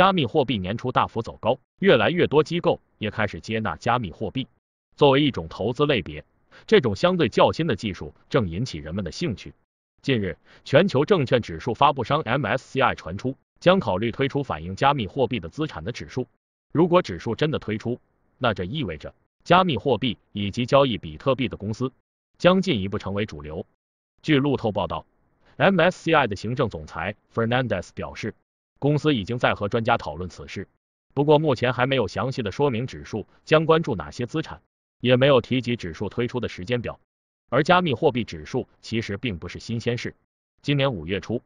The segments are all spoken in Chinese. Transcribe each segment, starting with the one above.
加密货币年初大幅走高，越来越多机构也开始接纳加密货币作为一种投资类别。这种相对较新的技术正引起人们的兴趣。近日，全球证券指数发布商 MSCI 传出将考虑推出反映加密货币的资产的指数。如果指数真的推出，那这意味着加密货币以及交易比特币的公司将进一步成为主流。据路透报道，MSCI 的行政总裁 Fernandez 表示。公司已经在和专家讨论此事，不过目前还没有详细的说明指数将关注哪些资产，也没有提及指数推出的时间表。而加密货币指数其实并不是新鲜事，今年五月初，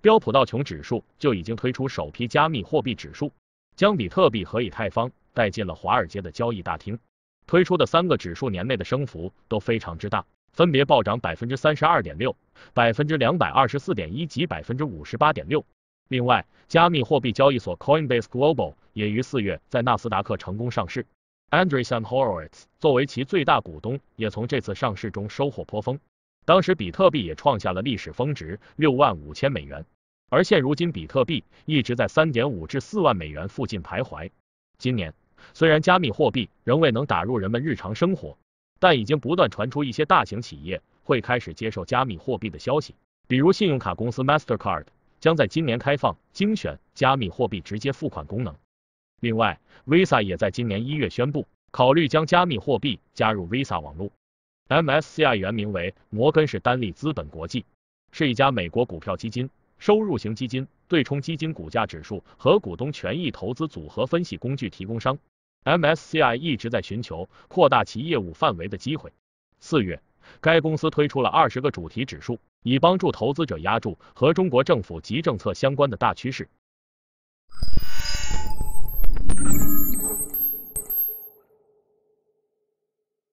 标普道琼指数就已经推出首批加密货币指数，将比特币和以太坊带进了华尔街的交易大厅。推出的三个指数年内的升幅都非常之大，分别暴涨百分之三十二点六、百分之两百二十四点一及百分之五十八点六。另外，加密货币交易所 Coinbase Global 也于四月在纳斯达克成功上市。Andreas Horowitz 作为其最大股东，也从这次上市中收获颇丰。当时，比特币也创下了历史峰值六万五千美元。而现如今，比特币一直在三点五至四万美元附近徘徊。今年，虽然加密货币仍未能打入人们日常生活，但已经不断传出一些大型企业会开始接受加密货币的消息，比如信用卡公司 Mastercard。将在今年开放精选加密货币直接付款功能。另外，Visa 也在今年一月宣布，考虑将加密货币加入 Visa 网络。MSCI 原名为摩根士丹利资本国际，是一家美国股票基金、收入型基金、对冲基金、股价指数和股东权益投资组合分析工具提供商。MSCI 一直在寻求扩大其业务范围的机会。四月。该公司推出了二十个主题指数，以帮助投资者压住和中国政府及政策相关的大趋势。